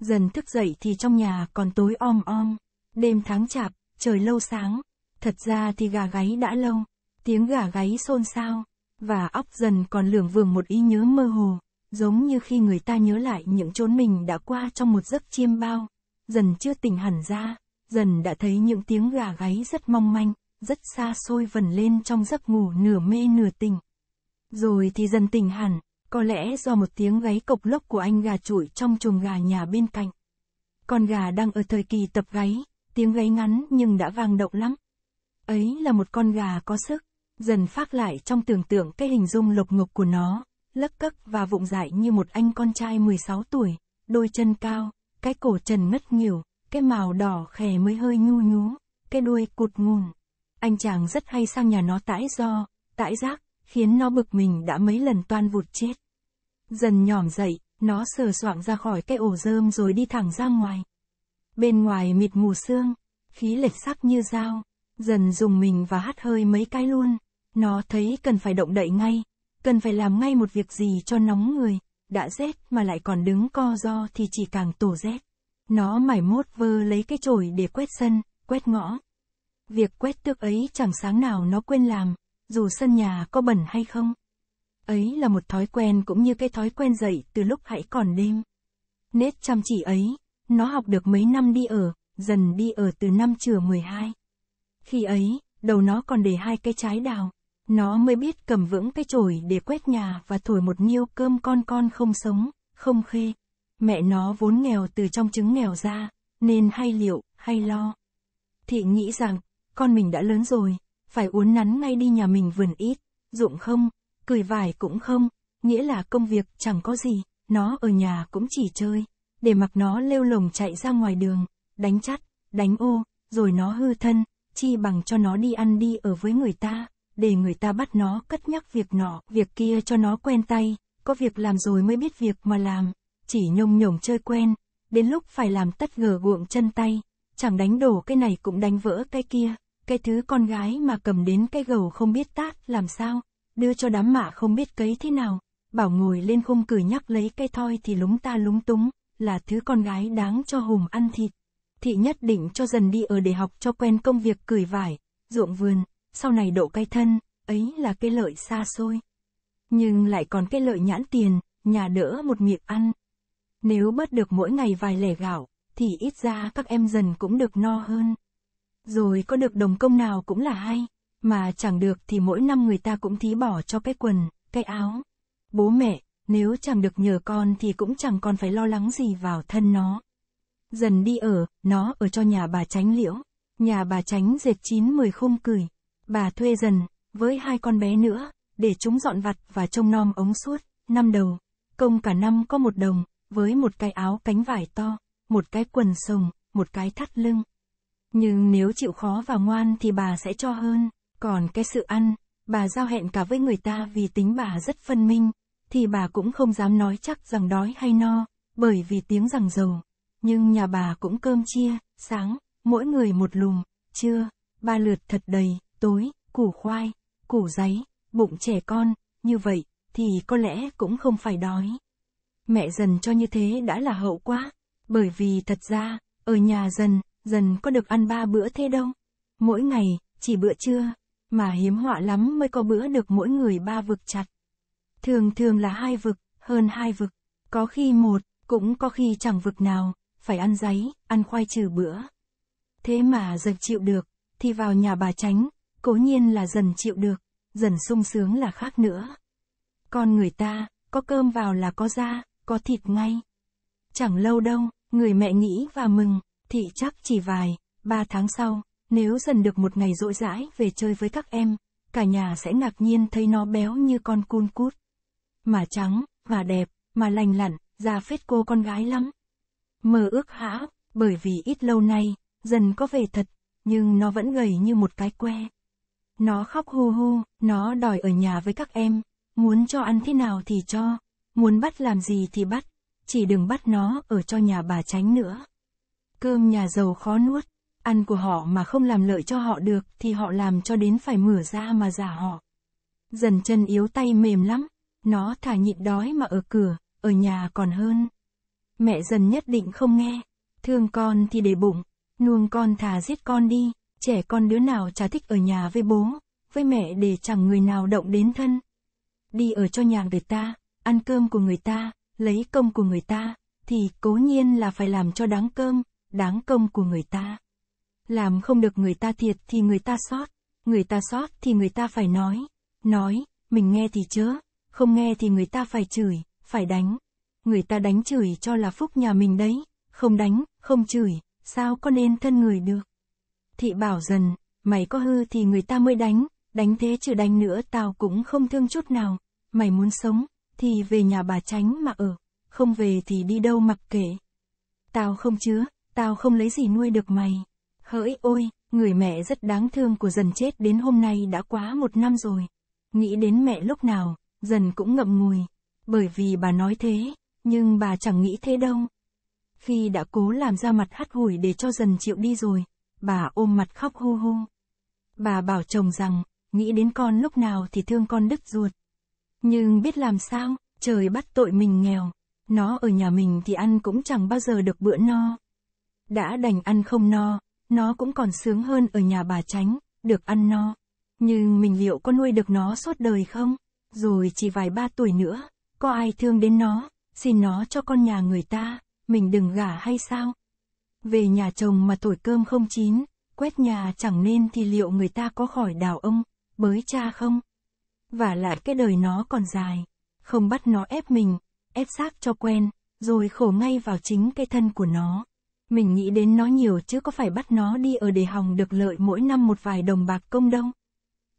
Dần thức dậy thì trong nhà còn tối om om. Đêm tháng chạp, trời lâu sáng. Thật ra thì gà gáy đã lâu. Tiếng gà gáy xôn xao. Và óc dần còn lưởng vường một ý nhớ mơ hồ. Giống như khi người ta nhớ lại những chốn mình đã qua trong một giấc chiêm bao. Dần chưa tỉnh hẳn ra. Dần đã thấy những tiếng gà gáy rất mong manh. Rất xa xôi vần lên trong giấc ngủ nửa mê nửa tỉnh. Rồi thì dần tỉnh hẳn có lẽ do một tiếng gáy cộc lốc của anh gà trụi trong chuồng gà nhà bên cạnh. Con gà đang ở thời kỳ tập gáy, tiếng gáy ngắn nhưng đã vang động lắm. Ấy là một con gà có sức, dần phát lại trong tưởng tượng cái hình dung lục ngục của nó, lấc cấc và vụng dại như một anh con trai 16 tuổi, đôi chân cao, cái cổ trần ngất nghỉu, cái màu đỏ khè mới hơi nhu nhú, cái đuôi cụt ngùn. Anh chàng rất hay sang nhà nó tãi do, tãi giác, khiến nó bực mình đã mấy lần toan vụt chết. Dần nhỏm dậy, nó sờ soạng ra khỏi cái ổ rơm rồi đi thẳng ra ngoài. Bên ngoài mịt mù sương, khí lệch sắc như dao, dần dùng mình và hắt hơi mấy cái luôn. Nó thấy cần phải động đậy ngay, cần phải làm ngay một việc gì cho nóng người, đã rét mà lại còn đứng co do thì chỉ càng tổ rét. Nó mải mốt vơ lấy cái chổi để quét sân, quét ngõ. Việc quét tước ấy chẳng sáng nào nó quên làm, dù sân nhà có bẩn hay không. Ấy là một thói quen cũng như cái thói quen dậy từ lúc hãy còn đêm. Nết chăm chỉ ấy, nó học được mấy năm đi ở, dần đi ở từ năm chừa 12. Khi ấy, đầu nó còn để hai cái trái đào, nó mới biết cầm vững cái chổi để quét nhà và thổi một nhiêu cơm con con không sống, không khê. Mẹ nó vốn nghèo từ trong trứng nghèo ra, nên hay liệu, hay lo. Thị nghĩ rằng, con mình đã lớn rồi, phải uốn nắn ngay đi nhà mình vườn ít, dụng không, cười vải cũng không, nghĩa là công việc chẳng có gì, nó ở nhà cũng chỉ chơi, để mặc nó lêu lồng chạy ra ngoài đường, đánh chắt, đánh ô, rồi nó hư thân, chi bằng cho nó đi ăn đi ở với người ta, để người ta bắt nó cất nhắc việc nọ, việc kia cho nó quen tay, có việc làm rồi mới biết việc mà làm, chỉ nhông nhổng chơi quen, đến lúc phải làm tất gờ guộng chân tay, chẳng đánh đổ cái này cũng đánh vỡ cái kia cái thứ con gái mà cầm đến cái gầu không biết tát làm sao, đưa cho đám mạ không biết cấy thế nào, bảo ngồi lên khung cửi nhắc lấy cây thoi thì lúng ta lúng túng, là thứ con gái đáng cho hùm ăn thịt. Thị nhất định cho dần đi ở để học cho quen công việc cửi vải, ruộng vườn, sau này độ cây thân, ấy là cái lợi xa xôi. Nhưng lại còn cái lợi nhãn tiền, nhà đỡ một miệng ăn. Nếu bớt được mỗi ngày vài lẻ gạo, thì ít ra các em dần cũng được no hơn. Rồi có được đồng công nào cũng là hay, mà chẳng được thì mỗi năm người ta cũng thí bỏ cho cái quần, cái áo. Bố mẹ, nếu chẳng được nhờ con thì cũng chẳng còn phải lo lắng gì vào thân nó. Dần đi ở, nó ở cho nhà bà tránh liễu. Nhà bà tránh dệt chín mười khung cười. Bà thuê dần, với hai con bé nữa, để chúng dọn vặt và trông nom ống suốt, năm đầu. Công cả năm có một đồng, với một cái áo cánh vải to, một cái quần sồng, một cái thắt lưng. Nhưng nếu chịu khó và ngoan thì bà sẽ cho hơn. Còn cái sự ăn, bà giao hẹn cả với người ta vì tính bà rất phân minh, thì bà cũng không dám nói chắc rằng đói hay no, bởi vì tiếng rằng giàu. Nhưng nhà bà cũng cơm chia, sáng, mỗi người một lùm, trưa, ba lượt thật đầy, tối, củ khoai, củ giấy, bụng trẻ con, như vậy, thì có lẽ cũng không phải đói. Mẹ dần cho như thế đã là hậu quá, bởi vì thật ra, ở nhà dần, dần có được ăn ba bữa thế đâu. Mỗi ngày, chỉ bữa trưa, mà hiếm họa lắm mới có bữa được mỗi người ba vực chặt. Thường thường là hai vực, hơn hai vực, có khi một, cũng có khi chẳng vực nào, phải ăn giấy, ăn khoai trừ bữa. Thế mà dần chịu được, thì vào nhà bà tránh, cố nhiên là dần chịu được, dần sung sướng là khác nữa. Con người ta, có cơm vào là có da, có thịt ngay. Chẳng lâu đâu, người mẹ nghĩ và mừng, thì chắc chỉ vài, ba tháng sau, nếu dần được một ngày rỗi rãi về chơi với các em, cả nhà sẽ ngạc nhiên thấy nó béo như con cun cút. Mà trắng, mà đẹp, mà lành lặn, ra phết cô con gái lắm. Mơ ước hão, bởi vì ít lâu nay, dần có về thật, nhưng nó vẫn gầy như một cái que. Nó khóc hu hu, nó đòi ở nhà với các em, muốn cho ăn thế nào thì cho, muốn bắt làm gì thì bắt, chỉ đừng bắt nó ở cho nhà bà tránh nữa. Cơm nhà giàu khó nuốt, ăn của họ mà không làm lợi cho họ được thì họ làm cho đến phải mửa ra mà giả họ. Dần chân yếu tay mềm lắm, nó thả nhịn đói mà ở cửa, ở nhà còn hơn. Mẹ dần nhất định không nghe, thương con thì để bụng, nuông con thà giết con đi, trẻ con đứa nào chả thích ở nhà với bố, với mẹ để chẳng người nào động đến thân. Đi ở cho nhà người ta, ăn cơm của người ta, lấy công của người ta, thì cố nhiên là phải làm cho đáng cơm, đáng công của người ta. Làm không được người ta thiệt thì người ta sót, người ta sót thì người ta phải nói, nói, mình nghe thì chớ, không nghe thì người ta phải chửi, phải đánh. Người ta đánh chửi cho là phúc nhà mình đấy, không đánh, không chửi, sao có nên thân người được. Thị bảo dần, mày có hư thì người ta mới đánh, đánh thế chứ đánh nữa tao cũng không thương chút nào, mày muốn sống, thì về nhà bà tránh mà ở, không về thì đi đâu mặc kệ. Tao không chứa, Tao không lấy gì nuôi được mày. Hỡi ôi, người mẹ rất đáng thương của dần chết đến hôm nay đã quá một năm rồi. Nghĩ đến mẹ lúc nào, dần cũng ngậm ngùi. Bởi vì bà nói thế, nhưng bà chẳng nghĩ thế đâu. Khi đã cố làm ra mặt hắt hủi để cho dần chịu đi rồi, bà ôm mặt khóc hu hu. Bà bảo chồng rằng, nghĩ đến con lúc nào thì thương con đứt ruột. Nhưng biết làm sao, trời bắt tội mình nghèo. Nó ở nhà mình thì ăn cũng chẳng bao giờ được bữa no. Đã đành ăn không no, nó cũng còn sướng hơn ở nhà bà tránh, được ăn no. Nhưng mình liệu có nuôi được nó suốt đời không? Rồi chỉ vài ba tuổi nữa, có ai thương đến nó, xin nó cho con nhà người ta, mình đừng gả hay sao? Về nhà chồng mà tuổi cơm không chín, quét nhà chẳng nên thì liệu người ta có khỏi đào ông, bới cha không? Và lại cái đời nó còn dài, không bắt nó ép mình, ép xác cho quen, rồi khổ ngay vào chính cái thân của nó. Mình nghĩ đến nó nhiều chứ có phải bắt nó đi ở để hòng được lợi mỗi năm một vài đồng bạc công đông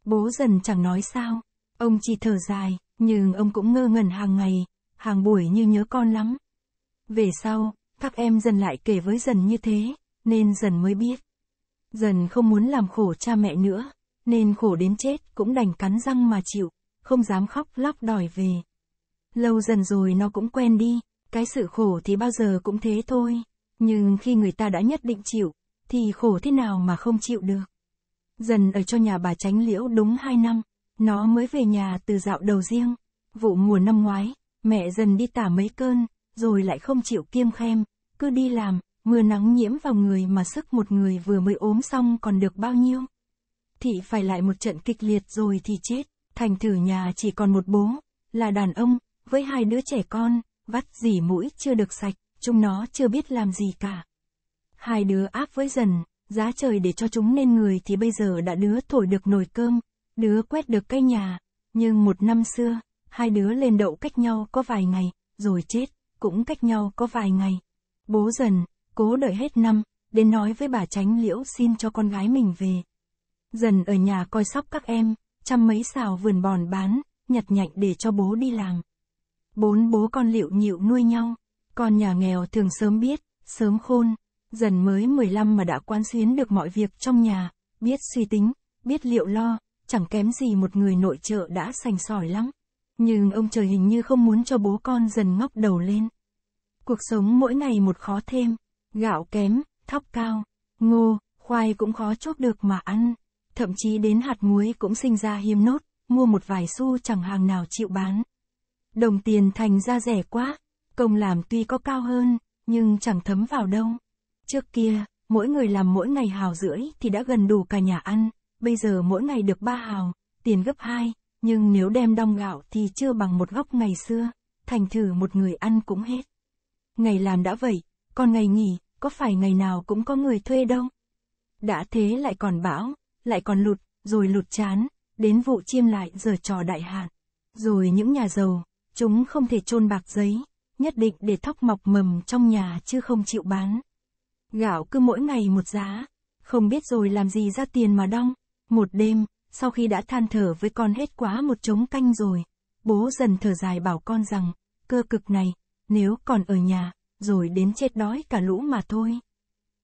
Bố dần chẳng nói sao. Ông chỉ thở dài, nhưng ông cũng ngơ ngẩn hàng ngày, hàng buổi như nhớ con lắm. Về sau, các em dần lại kể với dần như thế, nên dần mới biết. Dần không muốn làm khổ cha mẹ nữa, nên khổ đến chết cũng đành cắn răng mà chịu, không dám khóc lóc đòi về. Lâu dần rồi nó cũng quen đi, cái sự khổ thì bao giờ cũng thế thôi. Nhưng khi người ta đã nhất định chịu, thì khổ thế nào mà không chịu được. Dần ở cho nhà bà tránh liễu đúng hai năm, nó mới về nhà từ dạo đầu riêng. Vụ mùa năm ngoái, mẹ dần đi tả mấy cơn, rồi lại không chịu kiêm khem, cứ đi làm, mưa nắng nhiễm vào người mà sức một người vừa mới ốm xong còn được bao nhiêu. Thị phải lại một trận kịch liệt rồi thì chết, thành thử nhà chỉ còn một bố, là đàn ông, với hai đứa trẻ con, vắt dỉ mũi chưa được sạch chúng nó chưa biết làm gì cả. Hai đứa áp với dần, giá trời để cho chúng nên người thì bây giờ đã đứa thổi được nồi cơm, đứa quét được cây nhà, nhưng một năm xưa, hai đứa lên đậu cách nhau có vài ngày, rồi chết, cũng cách nhau có vài ngày. Bố dần, cố đợi hết năm, đến nói với bà tránh liễu xin cho con gái mình về. Dần ở nhà coi sóc các em, chăm mấy xào vườn bòn bán, nhặt nhạnh để cho bố đi làm. Bốn bố con liệu nhịu nuôi nhau. Con nhà nghèo thường sớm biết, sớm khôn, dần mới 15 mà đã quan xuyến được mọi việc trong nhà, biết suy tính, biết liệu lo, chẳng kém gì một người nội trợ đã sành sỏi lắm. Nhưng ông trời hình như không muốn cho bố con dần ngóc đầu lên. Cuộc sống mỗi ngày một khó thêm, gạo kém, thóc cao, ngô, khoai cũng khó chốt được mà ăn. Thậm chí đến hạt muối cũng sinh ra hiếm nốt, mua một vài xu chẳng hàng nào chịu bán. Đồng tiền thành ra rẻ quá, Công làm tuy có cao hơn, nhưng chẳng thấm vào đâu. Trước kia, mỗi người làm mỗi ngày hào rưỡi thì đã gần đủ cả nhà ăn, bây giờ mỗi ngày được ba hào, tiền gấp hai, nhưng nếu đem đong gạo thì chưa bằng một góc ngày xưa, thành thử một người ăn cũng hết. Ngày làm đã vậy, còn ngày nghỉ, có phải ngày nào cũng có người thuê đâu. Đã thế lại còn bão, lại còn lụt, rồi lụt chán, đến vụ chiêm lại giờ trò đại hạn. Rồi những nhà giàu, chúng không thể chôn bạc giấy, nhất định để thóc mọc mầm trong nhà chứ không chịu bán. Gạo cứ mỗi ngày một giá, không biết rồi làm gì ra tiền mà đong. Một đêm, sau khi đã than thở với con hết quá một trống canh rồi, bố dần thở dài bảo con rằng, cơ cực này, nếu còn ở nhà, rồi đến chết đói cả lũ mà thôi.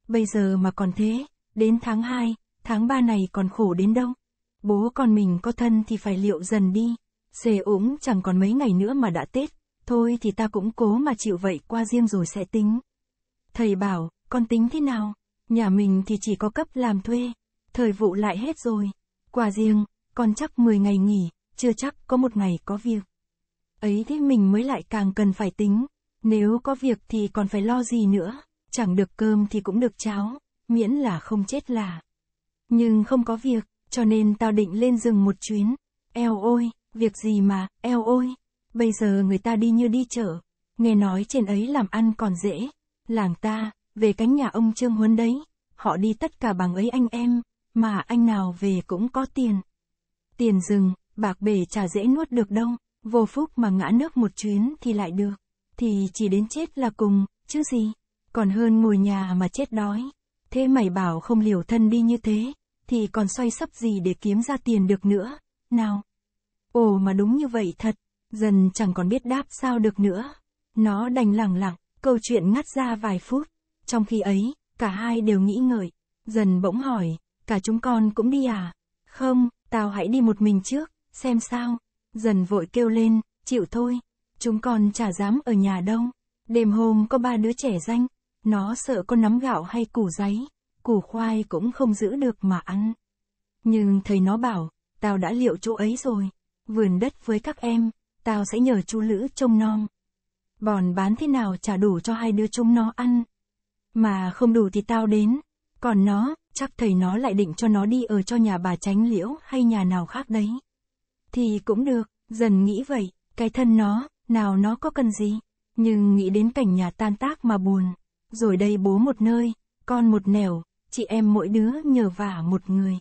Bây giờ mà còn thế, đến tháng 2, tháng 3 này còn khổ đến đâu. Bố con mình có thân thì phải liệu dần đi. xề ốm chẳng còn mấy ngày nữa mà đã Tết, Thôi thì ta cũng cố mà chịu vậy qua riêng rồi sẽ tính. Thầy bảo, con tính thế nào? Nhà mình thì chỉ có cấp làm thuê. Thời vụ lại hết rồi. Qua riêng, con chắc 10 ngày nghỉ, chưa chắc có một ngày có việc. Ấy thế mình mới lại càng cần phải tính. Nếu có việc thì còn phải lo gì nữa. Chẳng được cơm thì cũng được cháo, miễn là không chết là. Nhưng không có việc, cho nên tao định lên rừng một chuyến. Eo ôi, việc gì mà, eo ôi. Bây giờ người ta đi như đi chợ, nghe nói trên ấy làm ăn còn dễ. Làng ta, về cánh nhà ông Trương Huấn đấy, họ đi tất cả bằng ấy anh em, mà anh nào về cũng có tiền. Tiền rừng, bạc bể chả dễ nuốt được đâu, vô phúc mà ngã nước một chuyến thì lại được, thì chỉ đến chết là cùng, chứ gì, còn hơn ngồi nhà mà chết đói. Thế mày bảo không liều thân đi như thế, thì còn xoay sắp gì để kiếm ra tiền được nữa, nào. Ồ mà đúng như vậy thật, Dần chẳng còn biết đáp sao được nữa. Nó đành lẳng lặng, câu chuyện ngắt ra vài phút. Trong khi ấy, cả hai đều nghĩ ngợi. Dần bỗng hỏi, cả chúng con cũng đi à? Không, tao hãy đi một mình trước, xem sao. Dần vội kêu lên, chịu thôi, chúng con chả dám ở nhà đâu. Đêm hôm có ba đứa trẻ danh, nó sợ con nắm gạo hay củ giấy, củ khoai cũng không giữ được mà ăn. Nhưng thầy nó bảo, tao đã liệu chỗ ấy rồi, vườn đất với các em, tao sẽ nhờ chú Lữ trông nom. Bòn bán thế nào trả đủ cho hai đứa chúng nó ăn. Mà không đủ thì tao đến. Còn nó, chắc thầy nó lại định cho nó đi ở cho nhà bà tránh liễu hay nhà nào khác đấy. Thì cũng được, dần nghĩ vậy, cái thân nó, nào nó có cần gì. Nhưng nghĩ đến cảnh nhà tan tác mà buồn. Rồi đây bố một nơi, con một nẻo, chị em mỗi đứa nhờ vả một người.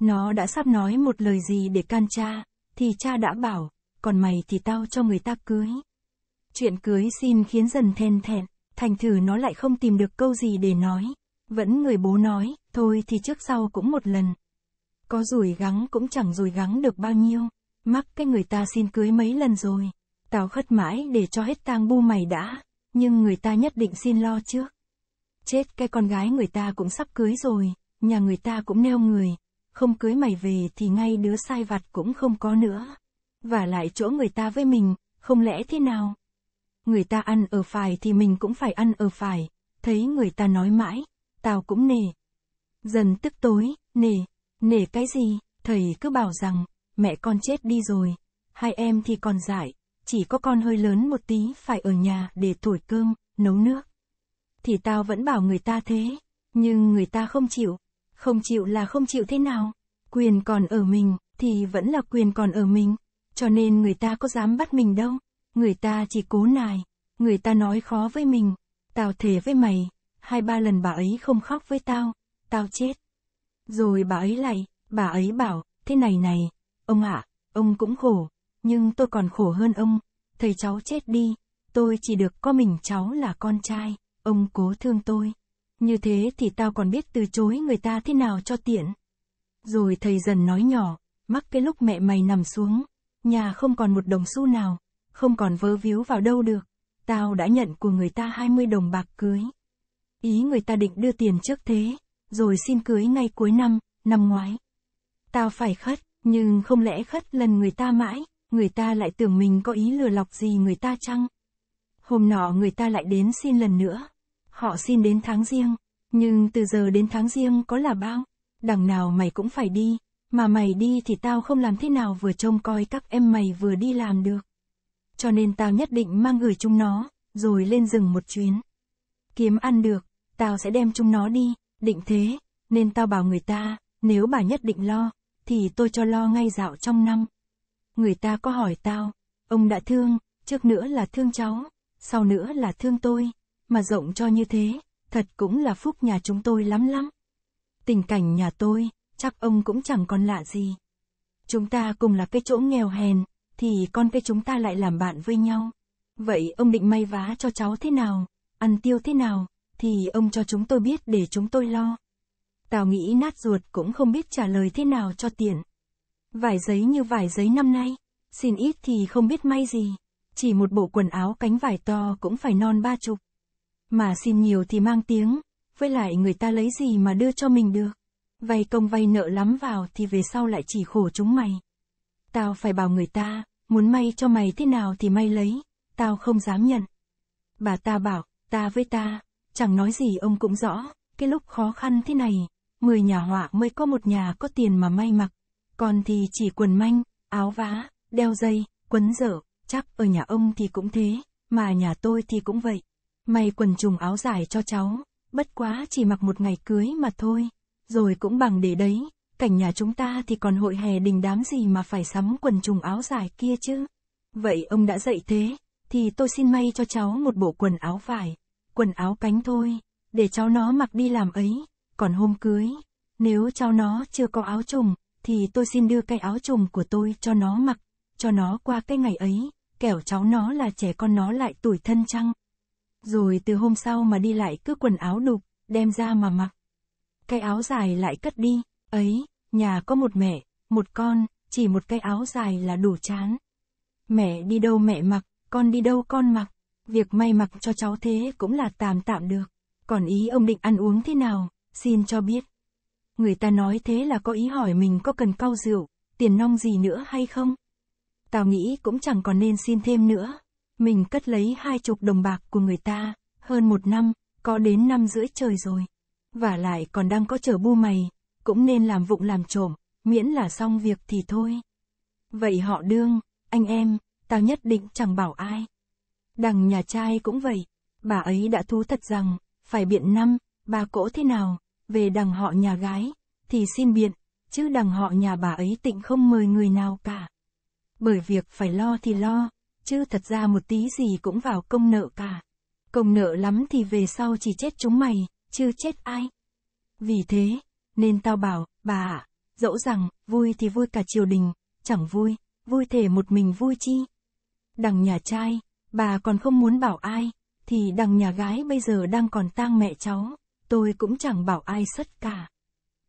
Nó đã sắp nói một lời gì để can cha, thì cha đã bảo, còn mày thì tao cho người ta cưới. Chuyện cưới xin khiến dần then thẹn, thành thử nó lại không tìm được câu gì để nói. Vẫn người bố nói, thôi thì trước sau cũng một lần. Có rủi gắng cũng chẳng rủi gắng được bao nhiêu, mắc cái người ta xin cưới mấy lần rồi. Tao khất mãi để cho hết tang bu mày đã, nhưng người ta nhất định xin lo trước. Chết cái con gái người ta cũng sắp cưới rồi, nhà người ta cũng neo người, không cưới mày về thì ngay đứa sai vặt cũng không có nữa và lại chỗ người ta với mình, không lẽ thế nào? Người ta ăn ở phải thì mình cũng phải ăn ở phải, thấy người ta nói mãi, tao cũng nề. Dần tức tối, nề, nề cái gì, thầy cứ bảo rằng, mẹ con chết đi rồi, hai em thì còn dại, chỉ có con hơi lớn một tí phải ở nhà để thổi cơm, nấu nước. Thì tao vẫn bảo người ta thế, nhưng người ta không chịu, không chịu là không chịu thế nào, quyền còn ở mình, thì vẫn là quyền còn ở mình. Cho nên người ta có dám bắt mình đâu, người ta chỉ cố nài, người ta nói khó với mình, tao thề với mày, hai ba lần bà ấy không khóc với tao, tao chết. Rồi bà ấy lại, bà ấy bảo, thế này này, ông ạ, à, ông cũng khổ, nhưng tôi còn khổ hơn ông, thầy cháu chết đi, tôi chỉ được có mình cháu là con trai, ông cố thương tôi. Như thế thì tao còn biết từ chối người ta thế nào cho tiện. Rồi thầy dần nói nhỏ, mắc cái lúc mẹ mày nằm xuống, Nhà không còn một đồng xu nào, không còn vớ víu vào đâu được. Tao đã nhận của người ta 20 đồng bạc cưới. Ý người ta định đưa tiền trước thế, rồi xin cưới ngay cuối năm, năm ngoái. Tao phải khất, nhưng không lẽ khất lần người ta mãi, người ta lại tưởng mình có ý lừa lọc gì người ta chăng? Hôm nọ người ta lại đến xin lần nữa. Họ xin đến tháng riêng, nhưng từ giờ đến tháng riêng có là bao? Đằng nào mày cũng phải đi, mà mày đi thì tao không làm thế nào vừa trông coi các em mày vừa đi làm được. Cho nên tao nhất định mang gửi chúng nó, rồi lên rừng một chuyến. Kiếm ăn được, tao sẽ đem chúng nó đi, định thế, nên tao bảo người ta, nếu bà nhất định lo, thì tôi cho lo ngay dạo trong năm. Người ta có hỏi tao, ông đã thương, trước nữa là thương cháu, sau nữa là thương tôi, mà rộng cho như thế, thật cũng là phúc nhà chúng tôi lắm lắm. Tình cảnh nhà tôi, chắc ông cũng chẳng còn lạ gì. Chúng ta cùng là cái chỗ nghèo hèn, thì con cái chúng ta lại làm bạn với nhau. Vậy ông định may vá cho cháu thế nào, ăn tiêu thế nào, thì ông cho chúng tôi biết để chúng tôi lo. Tào nghĩ nát ruột cũng không biết trả lời thế nào cho tiện. Vải giấy như vải giấy năm nay, xin ít thì không biết may gì, chỉ một bộ quần áo cánh vải to cũng phải non ba chục. Mà xin nhiều thì mang tiếng, với lại người ta lấy gì mà đưa cho mình được vay công vay nợ lắm vào thì về sau lại chỉ khổ chúng mày. Tao phải bảo người ta, muốn may cho mày thế nào thì may lấy, tao không dám nhận. Bà ta bảo, ta với ta, chẳng nói gì ông cũng rõ, cái lúc khó khăn thế này, mười nhà họa mới có một nhà có tiền mà may mặc, còn thì chỉ quần manh, áo vá, đeo dây, quấn dở, chắc ở nhà ông thì cũng thế, mà nhà tôi thì cũng vậy. May quần trùng áo dài cho cháu, bất quá chỉ mặc một ngày cưới mà thôi rồi cũng bằng để đấy, cảnh nhà chúng ta thì còn hội hè đình đám gì mà phải sắm quần trùng áo dài kia chứ. Vậy ông đã dạy thế, thì tôi xin may cho cháu một bộ quần áo vải, quần áo cánh thôi, để cháu nó mặc đi làm ấy, còn hôm cưới, nếu cháu nó chưa có áo trùng, thì tôi xin đưa cái áo trùng của tôi cho nó mặc, cho nó qua cái ngày ấy, kẻo cháu nó là trẻ con nó lại tuổi thân chăng. Rồi từ hôm sau mà đi lại cứ quần áo đục, đem ra mà mặc cái áo dài lại cất đi, ấy, nhà có một mẹ, một con, chỉ một cái áo dài là đủ chán. Mẹ đi đâu mẹ mặc, con đi đâu con mặc, việc may mặc cho cháu thế cũng là tạm tạm được, còn ý ông định ăn uống thế nào, xin cho biết. Người ta nói thế là có ý hỏi mình có cần cau rượu, tiền nong gì nữa hay không? Tao nghĩ cũng chẳng còn nên xin thêm nữa. Mình cất lấy hai chục đồng bạc của người ta, hơn một năm, có đến năm rưỡi trời rồi và lại còn đang có chờ bu mày, cũng nên làm vụng làm trộm, miễn là xong việc thì thôi. Vậy họ đương, anh em, tao nhất định chẳng bảo ai. Đằng nhà trai cũng vậy, bà ấy đã thú thật rằng, phải biện năm, bà cỗ thế nào, về đằng họ nhà gái, thì xin biện, chứ đằng họ nhà bà ấy tịnh không mời người nào cả. Bởi việc phải lo thì lo, chứ thật ra một tí gì cũng vào công nợ cả. Công nợ lắm thì về sau chỉ chết chúng mày, chưa chết ai. Vì thế, nên tao bảo, bà ạ, dẫu rằng, vui thì vui cả triều đình, chẳng vui, vui thể một mình vui chi. Đằng nhà trai, bà còn không muốn bảo ai, thì đằng nhà gái bây giờ đang còn tang mẹ cháu, tôi cũng chẳng bảo ai sất cả.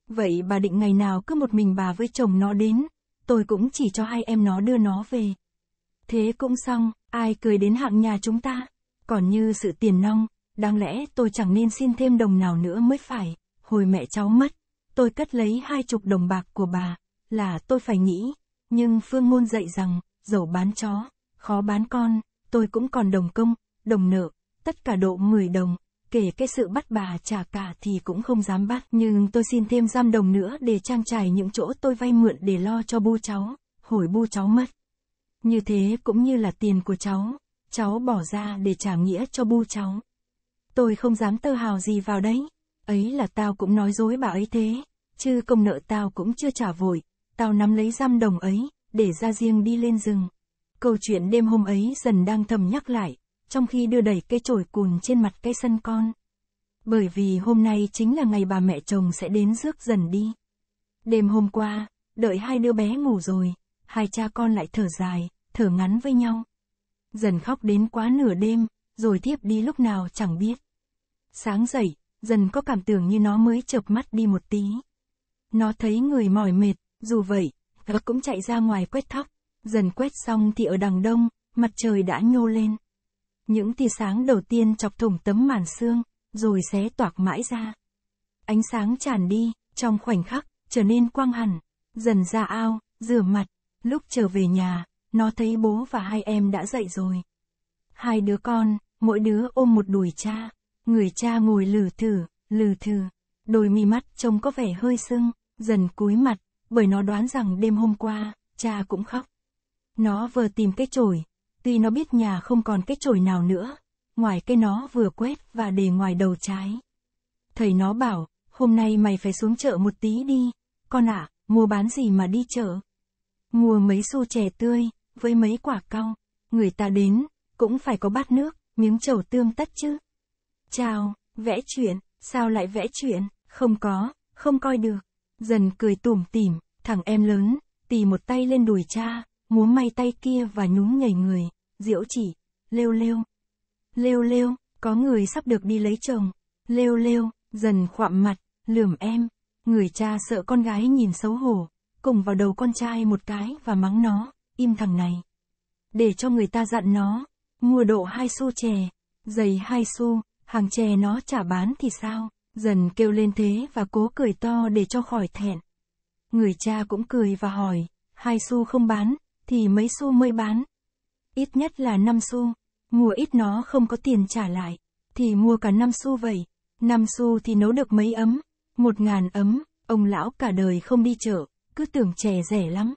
Vậy bà định ngày nào cứ một mình bà với chồng nó đến, tôi cũng chỉ cho hai em nó đưa nó về. Thế cũng xong, ai cười đến hạng nhà chúng ta, còn như sự tiền nong, Đáng lẽ tôi chẳng nên xin thêm đồng nào nữa mới phải, hồi mẹ cháu mất, tôi cất lấy hai chục đồng bạc của bà, là tôi phải nghĩ, nhưng Phương Ngôn dạy rằng, dầu bán chó, khó bán con, tôi cũng còn đồng công, đồng nợ, tất cả độ 10 đồng, kể cái sự bắt bà trả cả thì cũng không dám bắt, nhưng tôi xin thêm giam đồng nữa để trang trải những chỗ tôi vay mượn để lo cho bu cháu, hồi bu cháu mất. Như thế cũng như là tiền của cháu, cháu bỏ ra để trả nghĩa cho bu cháu tôi không dám tơ hào gì vào đấy. Ấy là tao cũng nói dối bà ấy thế, chứ công nợ tao cũng chưa trả vội, tao nắm lấy giam đồng ấy, để ra riêng đi lên rừng. Câu chuyện đêm hôm ấy dần đang thầm nhắc lại, trong khi đưa đẩy cây chổi cùn trên mặt cây sân con. Bởi vì hôm nay chính là ngày bà mẹ chồng sẽ đến rước dần đi. Đêm hôm qua, đợi hai đứa bé ngủ rồi, hai cha con lại thở dài, thở ngắn với nhau. Dần khóc đến quá nửa đêm, rồi thiếp đi lúc nào chẳng biết sáng dậy, dần có cảm tưởng như nó mới chợp mắt đi một tí. Nó thấy người mỏi mệt, dù vậy, nó cũng chạy ra ngoài quét thóc, dần quét xong thì ở đằng đông, mặt trời đã nhô lên. Những tia sáng đầu tiên chọc thủng tấm màn xương, rồi xé toạc mãi ra. Ánh sáng tràn đi, trong khoảnh khắc, trở nên quang hẳn, dần ra ao, rửa mặt, lúc trở về nhà, nó thấy bố và hai em đã dậy rồi. Hai đứa con, mỗi đứa ôm một đùi cha. Người cha ngồi lử thử, lử thử. Đôi mi mắt trông có vẻ hơi sưng, dần cúi mặt, bởi nó đoán rằng đêm hôm qua, cha cũng khóc. Nó vừa tìm cái chổi, tuy nó biết nhà không còn cái chổi nào nữa, ngoài cái nó vừa quét và để ngoài đầu trái. Thầy nó bảo, hôm nay mày phải xuống chợ một tí đi, con ạ, à, mua bán gì mà đi chợ? Mua mấy xu chè tươi, với mấy quả cau, người ta đến, cũng phải có bát nước, miếng trầu tương tất chứ. Chào, vẽ chuyện, sao lại vẽ chuyện, không có, không coi được. Dần cười tủm tỉm, thằng em lớn, tì một tay lên đùi cha, múa may tay kia và nhún nhảy người, diễu chỉ, lêu lêu. Lêu lêu, có người sắp được đi lấy chồng, lêu lêu, dần khoạm mặt, lườm em. Người cha sợ con gái nhìn xấu hổ, cùng vào đầu con trai một cái và mắng nó, im thằng này. Để cho người ta dặn nó, mua độ hai xu chè, giày hai xu, hàng chè nó chả bán thì sao, dần kêu lên thế và cố cười to để cho khỏi thẹn. Người cha cũng cười và hỏi, hai xu không bán, thì mấy xu mới bán. Ít nhất là năm xu, mua ít nó không có tiền trả lại, thì mua cả năm xu vậy, năm xu thì nấu được mấy ấm, một ngàn ấm, ông lão cả đời không đi chợ, cứ tưởng chè rẻ lắm.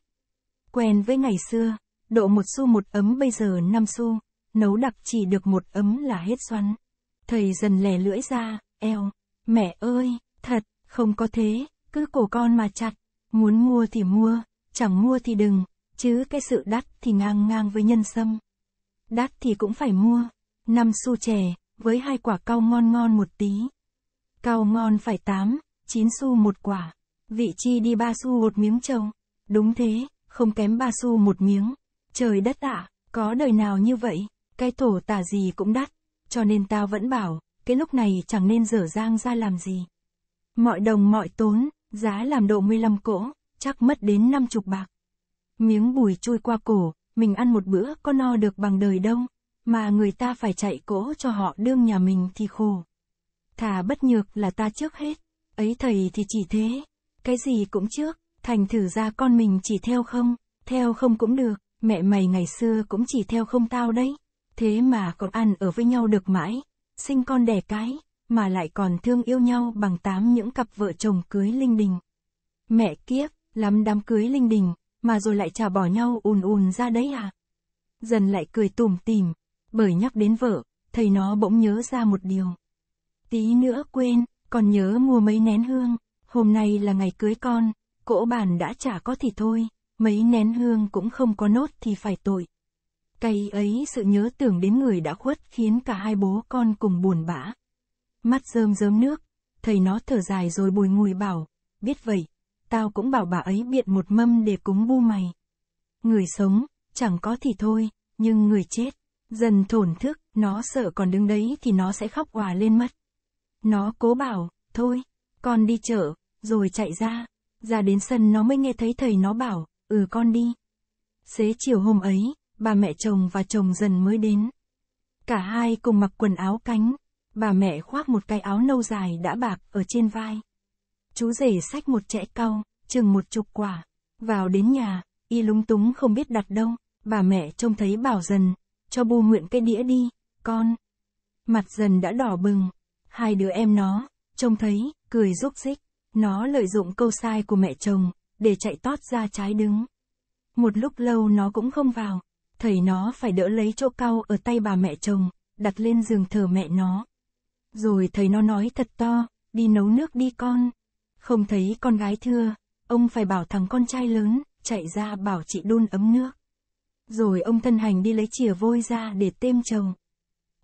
Quen với ngày xưa, độ một xu một ấm bây giờ năm xu, nấu đặc chỉ được một ấm là hết xoắn thầy dần lè lưỡi ra, eo, mẹ ơi, thật, không có thế, cứ cổ con mà chặt, muốn mua thì mua, chẳng mua thì đừng, chứ cái sự đắt thì ngang ngang với nhân sâm. Đắt thì cũng phải mua, năm xu chè, với hai quả cau ngon ngon một tí. Cau ngon phải tám, chín xu một quả, vị chi đi ba xu một miếng trồng, đúng thế, không kém ba xu một miếng. Trời đất ạ, à, có đời nào như vậy, cái thổ tả gì cũng đắt cho nên tao vẫn bảo, cái lúc này chẳng nên dở dang ra làm gì. Mọi đồng mọi tốn, giá làm độ 15 cỗ, chắc mất đến 50 bạc. Miếng bùi chui qua cổ, mình ăn một bữa có no được bằng đời đông, mà người ta phải chạy cỗ cho họ đương nhà mình thì khổ. Thà bất nhược là ta trước hết, ấy thầy thì chỉ thế, cái gì cũng trước, thành thử ra con mình chỉ theo không, theo không cũng được, mẹ mày ngày xưa cũng chỉ theo không tao đấy. Thế mà còn ăn ở với nhau được mãi, sinh con đẻ cái, mà lại còn thương yêu nhau bằng tám những cặp vợ chồng cưới linh đình. Mẹ kiếp, lắm đám cưới linh đình, mà rồi lại chả bỏ nhau ùn ùn ra đấy à? Dần lại cười tủm tỉm, bởi nhắc đến vợ, thầy nó bỗng nhớ ra một điều. Tí nữa quên, còn nhớ mua mấy nén hương, hôm nay là ngày cưới con, cỗ bàn đã trả có thì thôi, mấy nén hương cũng không có nốt thì phải tội cay ấy sự nhớ tưởng đến người đã khuất khiến cả hai bố con cùng buồn bã. Mắt rơm rớm nước, thầy nó thở dài rồi bùi ngùi bảo, biết vậy, tao cũng bảo bà ấy biện một mâm để cúng bu mày. Người sống, chẳng có thì thôi, nhưng người chết, dần thổn thức, nó sợ còn đứng đấy thì nó sẽ khóc hòa lên mất. Nó cố bảo, thôi, con đi chợ, rồi chạy ra, ra đến sân nó mới nghe thấy thầy nó bảo, ừ con đi. Xế chiều hôm ấy, bà mẹ chồng và chồng dần mới đến. Cả hai cùng mặc quần áo cánh, bà mẹ khoác một cái áo nâu dài đã bạc ở trên vai. Chú rể xách một chẽ cau, chừng một chục quả. Vào đến nhà, y lúng túng không biết đặt đâu, bà mẹ trông thấy bảo dần, cho bu nguyện cái đĩa đi, con. Mặt dần đã đỏ bừng, hai đứa em nó, trông thấy, cười rúc rích, nó lợi dụng câu sai của mẹ chồng, để chạy tót ra trái đứng. Một lúc lâu nó cũng không vào, Thầy nó phải đỡ lấy chỗ cao ở tay bà mẹ chồng, đặt lên giường thờ mẹ nó. Rồi thầy nó nói thật to, đi nấu nước đi con. Không thấy con gái thưa, ông phải bảo thằng con trai lớn, chạy ra bảo chị đun ấm nước. Rồi ông thân hành đi lấy chìa vôi ra để têm chồng.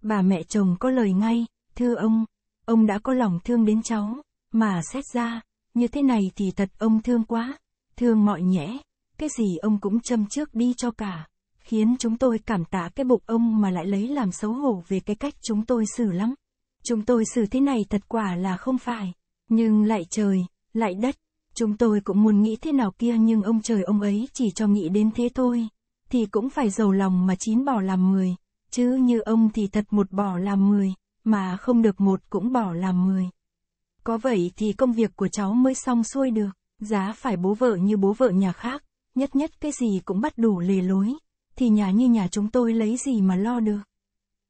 Bà mẹ chồng có lời ngay, thưa ông, ông đã có lòng thương đến cháu, mà xét ra, như thế này thì thật ông thương quá, thương mọi nhẽ, cái gì ông cũng châm trước đi cho cả khiến chúng tôi cảm tạ cái bụng ông mà lại lấy làm xấu hổ về cái cách chúng tôi xử lắm. Chúng tôi xử thế này thật quả là không phải, nhưng lại trời, lại đất, chúng tôi cũng muốn nghĩ thế nào kia nhưng ông trời ông ấy chỉ cho nghĩ đến thế thôi, thì cũng phải giàu lòng mà chín bỏ làm mười, chứ như ông thì thật một bỏ làm mười, mà không được một cũng bỏ làm mười. Có vậy thì công việc của cháu mới xong xuôi được, giá phải bố vợ như bố vợ nhà khác, nhất nhất cái gì cũng bắt đủ lề lối thì nhà như nhà chúng tôi lấy gì mà lo được.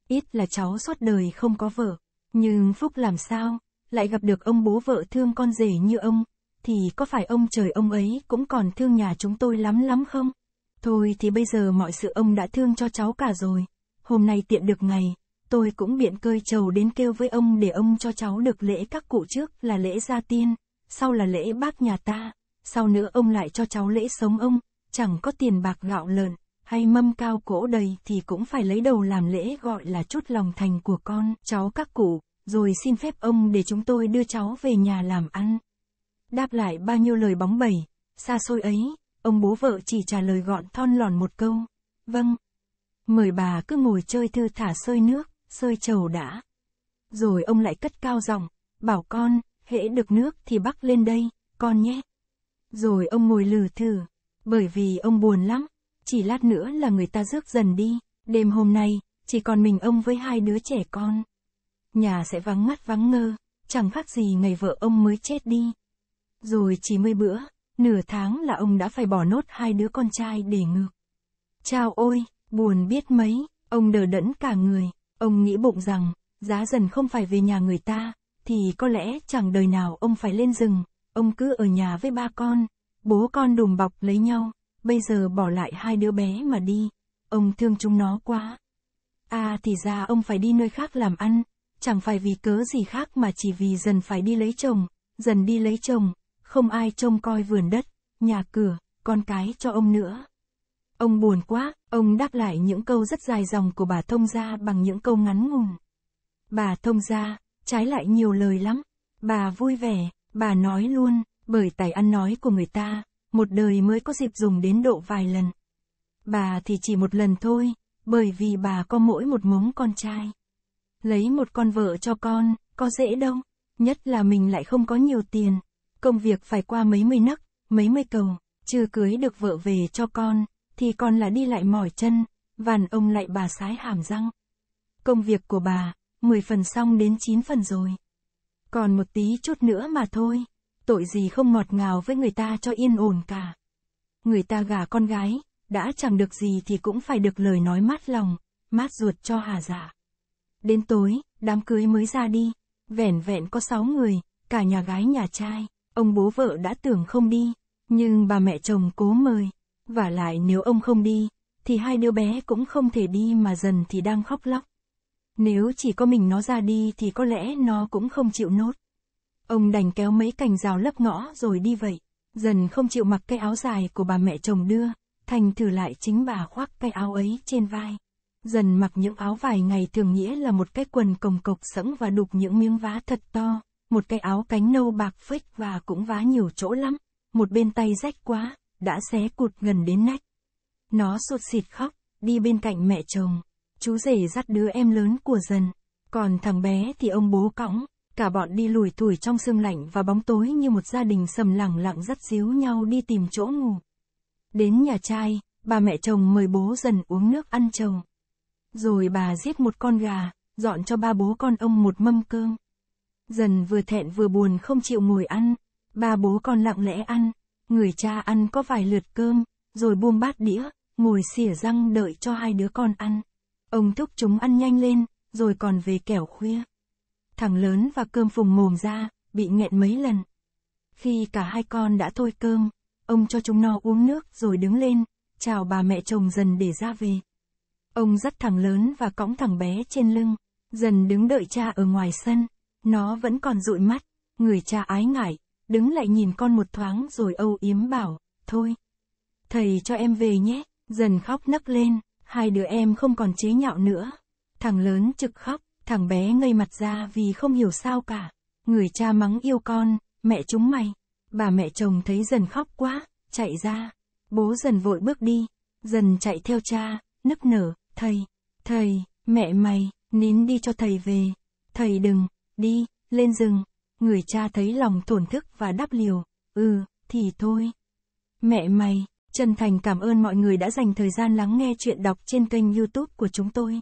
Ít là cháu suốt đời không có vợ, nhưng Phúc làm sao, lại gặp được ông bố vợ thương con rể như ông, thì có phải ông trời ông ấy cũng còn thương nhà chúng tôi lắm lắm không? Thôi thì bây giờ mọi sự ông đã thương cho cháu cả rồi, hôm nay tiện được ngày, tôi cũng biện cơi trầu đến kêu với ông để ông cho cháu được lễ các cụ trước là lễ gia tiên, sau là lễ bác nhà ta, sau nữa ông lại cho cháu lễ sống ông, chẳng có tiền bạc gạo lợn, hay mâm cao cỗ đầy thì cũng phải lấy đầu làm lễ gọi là chút lòng thành của con, cháu các cụ, rồi xin phép ông để chúng tôi đưa cháu về nhà làm ăn. Đáp lại bao nhiêu lời bóng bẩy, xa xôi ấy, ông bố vợ chỉ trả lời gọn thon lòn một câu, vâng. Mời bà cứ ngồi chơi thư thả sơi nước, sơi trầu đã. Rồi ông lại cất cao giọng, bảo con, hễ được nước thì bắc lên đây, con nhé. Rồi ông ngồi lừ thử, bởi vì ông buồn lắm, chỉ lát nữa là người ta rước dần đi, đêm hôm nay, chỉ còn mình ông với hai đứa trẻ con. Nhà sẽ vắng mắt vắng ngơ, chẳng khác gì ngày vợ ông mới chết đi. Rồi chỉ mươi bữa, nửa tháng là ông đã phải bỏ nốt hai đứa con trai để ngược. Chao ôi, buồn biết mấy, ông đờ đẫn cả người, ông nghĩ bụng rằng, giá dần không phải về nhà người ta, thì có lẽ chẳng đời nào ông phải lên rừng, ông cứ ở nhà với ba con, bố con đùm bọc lấy nhau bây giờ bỏ lại hai đứa bé mà đi, ông thương chúng nó quá. À thì ra ông phải đi nơi khác làm ăn, chẳng phải vì cớ gì khác mà chỉ vì dần phải đi lấy chồng, dần đi lấy chồng, không ai trông coi vườn đất, nhà cửa, con cái cho ông nữa. Ông buồn quá, ông đáp lại những câu rất dài dòng của bà thông gia bằng những câu ngắn ngủn. Bà thông gia, trái lại nhiều lời lắm, bà vui vẻ, bà nói luôn, bởi tài ăn nói của người ta, một đời mới có dịp dùng đến độ vài lần. Bà thì chỉ một lần thôi, bởi vì bà có mỗi một ngống con trai. Lấy một con vợ cho con, có dễ đâu, nhất là mình lại không có nhiều tiền. Công việc phải qua mấy mươi nấc, mấy mươi cầu, chưa cưới được vợ về cho con, thì con là đi lại mỏi chân, vàn ông lại bà sái hàm răng. Công việc của bà, 10 phần xong đến 9 phần rồi. Còn một tí chút nữa mà thôi tội gì không ngọt ngào với người ta cho yên ổn cả. Người ta gả con gái, đã chẳng được gì thì cũng phải được lời nói mát lòng, mát ruột cho hà giả. Đến tối, đám cưới mới ra đi, vẻn vẹn có sáu người, cả nhà gái nhà trai, ông bố vợ đã tưởng không đi, nhưng bà mẹ chồng cố mời, và lại nếu ông không đi, thì hai đứa bé cũng không thể đi mà dần thì đang khóc lóc. Nếu chỉ có mình nó ra đi thì có lẽ nó cũng không chịu nốt. Ông đành kéo mấy cành rào lấp ngõ rồi đi vậy. Dần không chịu mặc cái áo dài của bà mẹ chồng đưa, thành thử lại chính bà khoác cái áo ấy trên vai. Dần mặc những áo vải ngày thường nghĩa là một cái quần cồng cộc sẫng và đục những miếng vá thật to, một cái áo cánh nâu bạc phếch và cũng vá nhiều chỗ lắm, một bên tay rách quá, đã xé cụt gần đến nách. Nó sụt sịt khóc, đi bên cạnh mẹ chồng, chú rể dắt đứa em lớn của dần, còn thằng bé thì ông bố cõng, cả bọn đi lùi thủi trong sương lạnh và bóng tối như một gia đình sầm lẳng lặng dắt díu nhau đi tìm chỗ ngủ. Đến nhà trai, bà mẹ chồng mời bố dần uống nước ăn chồng Rồi bà giết một con gà, dọn cho ba bố con ông một mâm cơm. Dần vừa thẹn vừa buồn không chịu ngồi ăn, ba bố con lặng lẽ ăn, người cha ăn có vài lượt cơm, rồi buông bát đĩa, ngồi xỉa răng đợi cho hai đứa con ăn. Ông thúc chúng ăn nhanh lên, rồi còn về kẻo khuya thằng lớn và cơm phùng mồm ra, bị nghẹn mấy lần. Khi cả hai con đã thôi cơm, ông cho chúng no uống nước rồi đứng lên, chào bà mẹ chồng dần để ra về. Ông dắt thằng lớn và cõng thằng bé trên lưng, dần đứng đợi cha ở ngoài sân. Nó vẫn còn dụi mắt, người cha ái ngại, đứng lại nhìn con một thoáng rồi âu yếm bảo, thôi. Thầy cho em về nhé, dần khóc nấc lên, hai đứa em không còn chế nhạo nữa. Thằng lớn trực khóc, Thằng bé ngây mặt ra vì không hiểu sao cả. Người cha mắng yêu con, mẹ chúng mày. Bà mẹ chồng thấy dần khóc quá, chạy ra. Bố dần vội bước đi. Dần chạy theo cha, nức nở, thầy, thầy, mẹ mày, nín đi cho thầy về. Thầy đừng, đi, lên rừng. Người cha thấy lòng tổn thức và đáp liều. Ừ, thì thôi. Mẹ mày, chân thành cảm ơn mọi người đã dành thời gian lắng nghe chuyện đọc trên kênh youtube của chúng tôi.